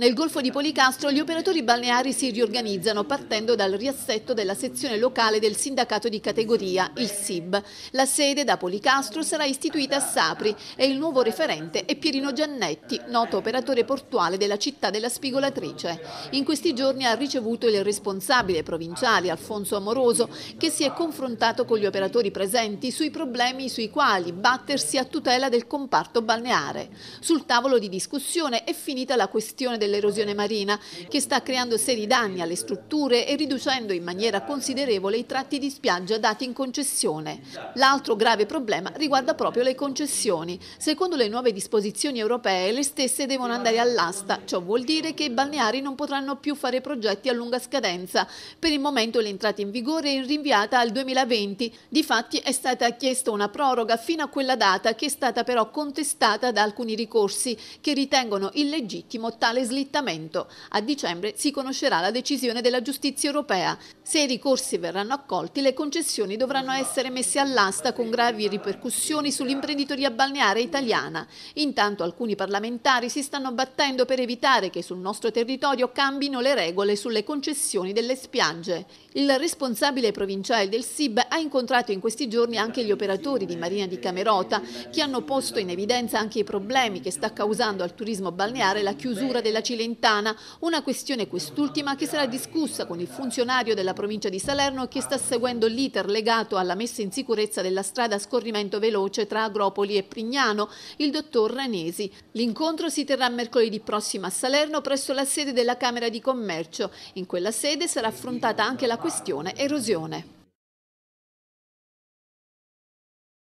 Nel Golfo di Policastro gli operatori balneari si riorganizzano partendo dal riassetto della sezione locale del sindacato di categoria, il SIB. La sede da Policastro sarà istituita a Sapri e il nuovo referente è Pierino Giannetti, noto operatore portuale della città della spigolatrice. In questi giorni ha ricevuto il responsabile provinciale Alfonso Amoroso che si è confrontato con gli operatori presenti sui problemi sui quali battersi a tutela del comparto balneare. Sul tavolo di discussione è finita la questione del dell'erosione marina che sta creando seri danni alle strutture e riducendo in maniera considerevole i tratti di spiaggia dati in concessione. L'altro grave problema riguarda proprio le concessioni. Secondo le nuove disposizioni europee le stesse devono andare all'asta, ciò vuol dire che i balneari non potranno più fare progetti a lunga scadenza. Per il momento l'entrata in vigore è rinviata al 2020, difatti è stata chiesta una proroga fino a quella data che è stata però contestata da alcuni ricorsi che ritengono illegittimo tale slittamento slittamento. A dicembre si conoscerà la decisione della giustizia europea. Se i ricorsi verranno accolti, le concessioni dovranno essere messe all'asta con gravi ripercussioni sull'imprenditoria balneare italiana. Intanto alcuni parlamentari si stanno battendo per evitare che sul nostro territorio cambino le regole sulle concessioni delle spiagge. Il responsabile provinciale del SIB ha incontrato in questi giorni anche gli operatori di Marina di Camerota che hanno posto in evidenza anche i problemi che sta causando al turismo balneare la chiusura della della Cilentana, una questione quest'ultima che sarà discussa con il funzionario della provincia di Salerno che sta seguendo l'iter legato alla messa in sicurezza della strada a scorrimento veloce tra Agropoli e Prignano, il dottor Ranesi. L'incontro si terrà mercoledì prossimo a Salerno presso la sede della Camera di Commercio. In quella sede sarà affrontata anche la questione erosione.